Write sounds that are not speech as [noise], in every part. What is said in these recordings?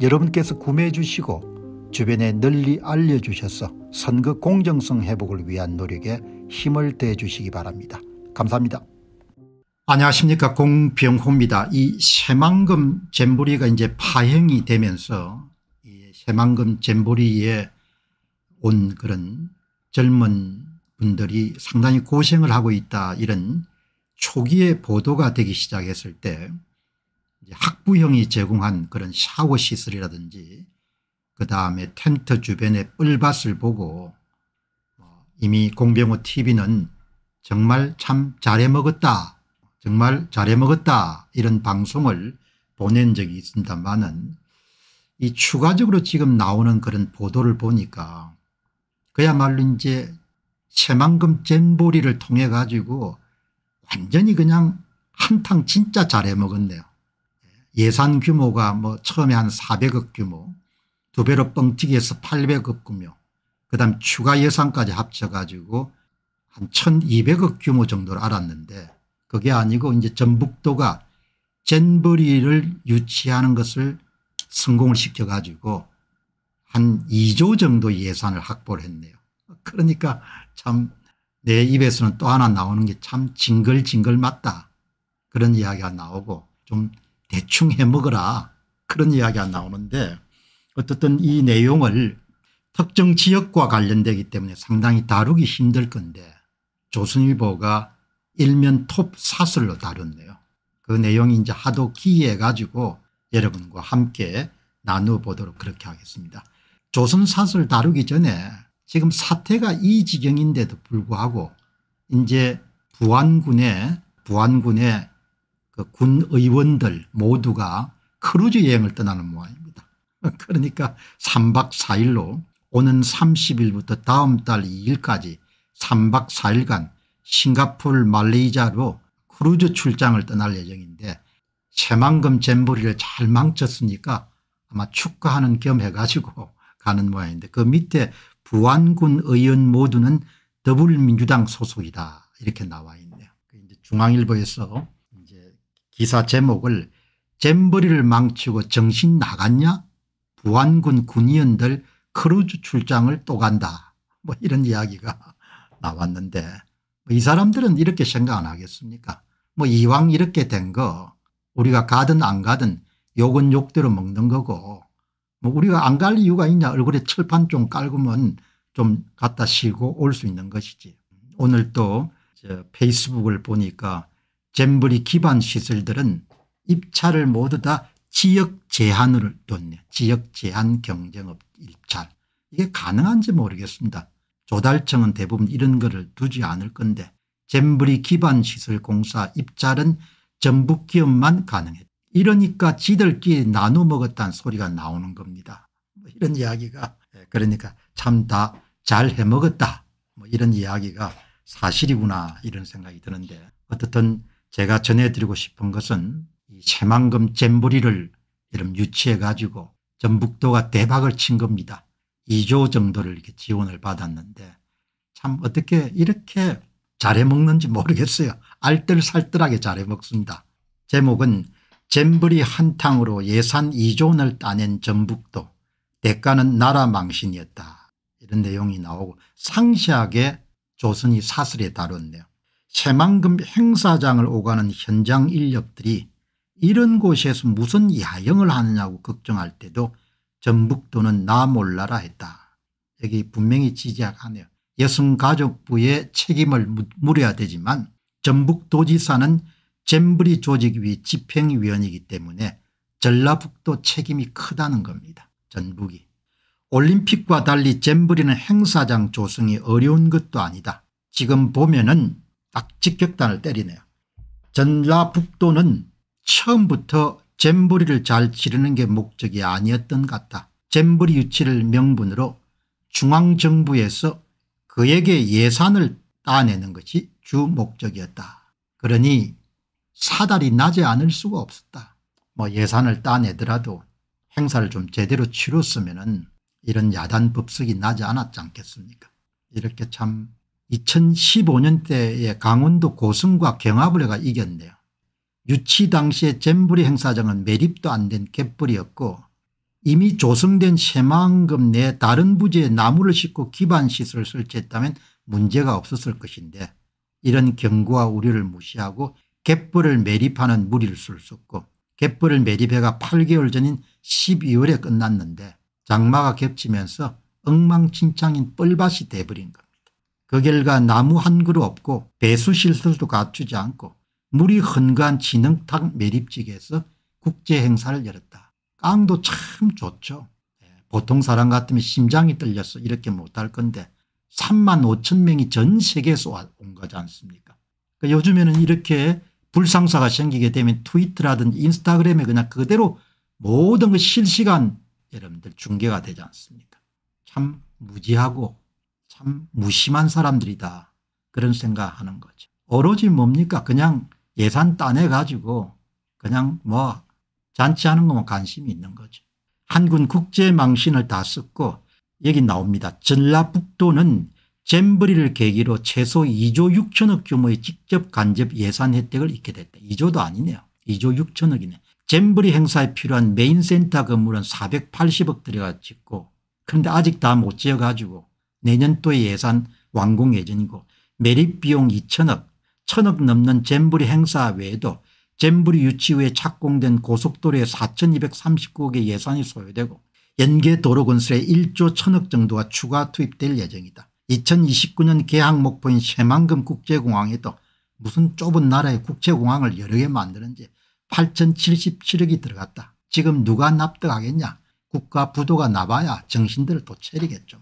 여러분께서 구매해 주시고 주변에 널리 알려주셔서 선거 공정성 회복을 위한 노력에 힘을 대 주시기 바랍니다. 감사합니다. 안녕하십니까 공병호입니다. 이 새만금 잼버리가 이제 파행이 되면서 이 새만금 잼버리에 온 그런 젊은 분들이 상당히 고생을 하고 있다 이런 초기의 보도가 되기 시작했을 때 학부형이 제공한 그런 샤워 시설이라든지 그다음에 텐트 주변의 뿔밭을 보고 어, 이미 공병호 tv는 정말 참 잘해먹었다 정말 잘해먹었다 이런 방송을 보낸 적이 있습니다만은 이 추가적으로 지금 나오는 그런 보도를 보니까 그야말로 이제 새만금 잼보리를 통해 가지고 완전히 그냥 한탕 진짜 잘해먹었네요. 예산 규모가 뭐 처음에 한 400억 규모 두 배로 뻥튀기해서 800억 규모 그다음 추가 예산까지 합쳐가지고 한 1200억 규모 정도를 알았는데 그게 아니고 이제 전북도가 젠버리를 유치하는 것을 성공을 시켜가지고 한 2조 정도 예산을 확보를 했네요. 그러니까 참 내 입에서는 또 하나 나오는 게 참 징글징글 맞다 그런 이야기가 나오고 좀 대충 해먹어라 그런 이야기가 나오는데 어떻든 이 내용을 특정 지역과 관련되기 때문에 상당히 다루기 힘들 건데 조선일보가 일면 톱 사설로 다뤘네요. 그 내용이 이제 하도 기이해 가지고 여러분과 함께 나누어보도록 그렇게 하겠습니다. 조선사설 다루기 전에 지금 사태가 이 지경인데도 불구하고 이제 부안군의 부안군의 그 군의원들 모두가 크루즈 여행을 떠나는 모양입니다. [laughs] 그러니까 3박 4일로 오는 30일부터 다음 달 2일까지 3박 4일간 싱가폴 말레이자로 크루즈 출장을 떠날 예정인데 새만금 잼버리를 잘 망쳤으니까 아마 축하하는 겸 해가지고 [laughs] 가는 모양인데 그 밑에 부안군 의원 모두는 더불민주당 소속이다 이렇게 나와 있네요. 그 중앙일보에서 기사 제목을 잼버리를 망치고 정신 나갔냐 부안군 군의원들 크루즈 출장을 또 간다 뭐 이런 이야기가 [laughs] 나왔는데 뭐이 사람들은 이렇게 생각 안 하겠습니까 뭐 이왕 이렇게 된 거 우리가 가든 안 가든 욕은 욕대로 먹는 거고 뭐 우리가 안 갈 이유가 있냐 얼굴에 철판 좀 깔고면 좀 갖다 쉬고 올 수 있는 것이지 오늘 또 페이스북을 보니까 잼브리 기반 시설들은 입찰을 모두 다 지역 제한으로 뒀네요. 지역 제한 경쟁업 입찰. 이게 가능한지 모르겠습니다. 조달청은 대부분 이런 거를 두지 않을 건데 잼브리 기반시설공사 입찰은 전북 기업만 가능했 이러니까 지들끼리 나눠 먹었다는 소리가 나오는 겁니다. 뭐 이런 이야기가 예, 그러니까 참 다 잘 해먹었다 뭐 이런 이야기가 사실이구나 이런 생각이 드는데 어떻든 제가 전해드리고 싶은 것은 이 새만금 잼부리를 이름 유치해 가지고 전북도가 대박을 친 겁니다. 2조 정도를 이렇게 지원을 받았는데 참 어떻게 이렇게 잘해 먹는지 모르겠어요. 알뜰살뜰하게 잘해 먹습니다. 제목은 잼부리 한탕으로 예산 2조 원을 따낸 전북도 대가는 나라 망신이었다. 이런 내용이 나오고 상세하게 조선이 사슬에 다뤘네요. 새만금 행사장을 오가는 현장 인력들이 이런 곳에서 무슨 야영을 하느냐고 걱정할 때도 전북도는 나 몰라라 했다. 여기 분명히 지적하네요. 여성가족부의 책임을 물어야 되지만 전북도지사는 잼브리 조직위 집행위원이기 때문에 전라북도 책임이 크다는 겁니다. 전북이. 올림픽과 달리 잼브리는 행사장 조성이 어려운 것도 아니다. 지금 보면은 악직격탄을 때리네요. 전라북도는 처음부터 잼버리를 잘 치르는 게 목적이 아니었던 것 같다. 잼버리 유치를 명분으로 중앙정부에서 그에게 예산을 따내는 것이 주 목적이었다. 그러니 사달이 나지 않을 수가 없었다. 뭐 예산을 따내더라도 행사를 좀 제대로 치렀으면 은 이런 야단 법석이 나지 않았지 않겠습니까 이렇게 참 2015년 때에 강원도 고성과 경합을 해가 이겼네요. 유치 당시의 잼부리 행사장은 매립도 안 된 갯벌이었고 이미 조성된 새만금 내 다른 부지에 나무를 싣고 기반시설을 설치했다면 문제가 없었을 것인데 이런 경고와 우려를 무시하고 갯벌을 매립하는 무리를 쓸 수 없고 갯벌을 매립해가 8개월 전인 12월에 끝났는데 장마가 겹치면서 엉망진창인 뻘밭이 돼버린 겁니다. 그 결과 나무 한 그루 없고 배수 실수도 갖추지 않고 물이 헌간 진흙탕 매립지에서 국제 행사를 열었다. 깡도 참 좋죠. 예, 보통 사람 같으면 심장이 떨려서 이렇게 못할 건데 3만 5천 명이 전 세계에서 온 거지 않습니까 그러니까 요즘에는 이렇게 불상사가 생기게 되면 트위터라든지 인스타그램에 그냥 그대로 모든 것 그 실시간 여러분들 중계가 되지 않습니까 참 무지하고 참 무심한 사람들이다. 그런 생각하는 거죠. 오로지 뭡니까 그냥 예산 따내가지고 그냥 뭐 잔치하는 것만 관심이 있는 거죠. 한군 국제망신을 다 썼고 여기 나옵니다. 전라북도는 잼버리를 계기로 최소 2조 6천억 규모의 직접 간접 예산 혜택을 입게 됐다. 2조도 아니네요. 2조 6천억이네. 잼버리 행사에 필요한 메인센터 건물은 480억 들여가 짓고 그런데 아직 다 못 지어가지고 내년도에 예산 완공 예정이고 매립비용 2천억 1천억 넘는 잼부리 행사 외에도 잼부리 유치 후에 착공된 고속도로의 4239억의 예산이 소요되고 연계 도로 건설에 1조 1천억 정도가 추가 투입될 예정이다. 2029년 개항 목표인 새만금 국제공항에도 무슨 좁은 나라의 국제공항을 여러 개 만드는지 8077억이 들어갔다. 지금 누가 납득하겠냐. 국가 부도가 나봐야 정신들을 또 차리겠죠.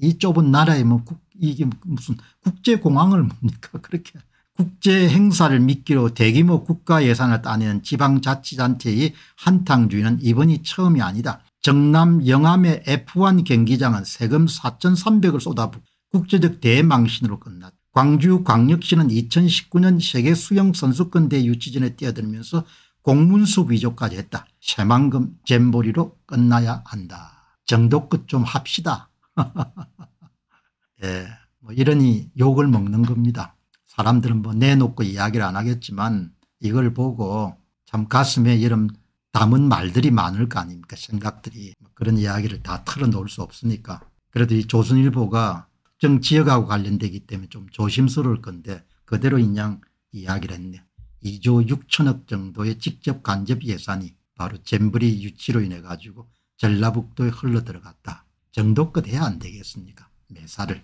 이 좁은 나라에 뭐 국, 이게 무슨 국제공항을 뭡니까 [laughs] 그렇게 국제 행사를 미끼로 대규모 국가 예산을 따내는 지방자치단체의 한탕주의는 이번이 처음이 아니다. 정남 영암의 F1 경기장은 세금 4,300을 쏟아붓 국제적 대망신으로 끝났다. 광주 광역시는 2019년 세계 수영선수권 대 유치전에 뛰어들면서 공문수 위조까지 했다. 새만금 잼보리로 끝나야 한다. 정도 끝 좀 합시다. [laughs] 예, 뭐 이러니 욕을 먹는 겁니다. 사람들은 뭐 내놓고 이야기를 안 하겠지만 이걸 보고 참 가슴에 이런 담은 말들이 많을 거 아닙니까 생각들이 뭐 그런 이야기를 다 털어놓을 수 없으니까 그래도 이 조선일보가 특정 지역하고 관련되기 때문에 좀 조심스러울 건데 그대로 인양 이야기를 했네 2조 6천억 정도의 직접 간접 예산이 바로 잼브리 유치로 인해 가지고 전라북도에 흘러들어갔다 정도껏 해야 안 되겠습니까 매사를.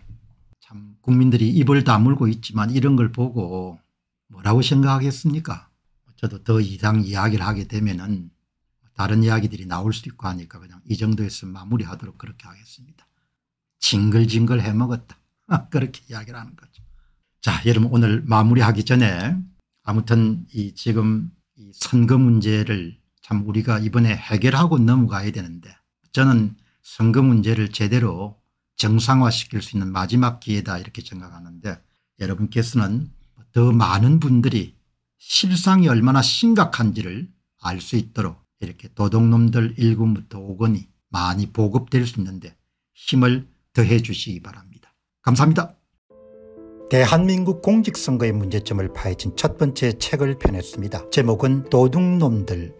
참 국민들이 입을 다물고 있지만 이런 걸 보고 뭐라고 생각하겠습니까 저도 더 이상 이야기를 하게 되면 은 다른 이야기들이 나올 수도 있고 하니까 그냥 이 정도에서 마무리하도록 그렇게 하겠습니다. 징글징글 해먹었다. [laughs] 그렇게 이야기를 하는 거죠. 자 여러분 오늘 마무리하기 전에 아무튼 이 지금 이 선거 문제를 참 우리가 이번에 해결하고 넘어가야 되는데 저는 선거 문제를 제대로 정상화시킬 수 있는 마지막 기회다 이렇게 생각하는데 여러분께서는 더 많은 분들이 실상이 얼마나 심각한지를 알 수 있도록 이렇게 도둑놈들 1군부터 5군이 많이 보급될 수 있는데 힘을 더해 주시기 바랍니다. 감사합니다. 대한민국 공직선거의 문제점을 파헤친 첫 번째 책을 펴냈습니다. 제목은 도둑놈들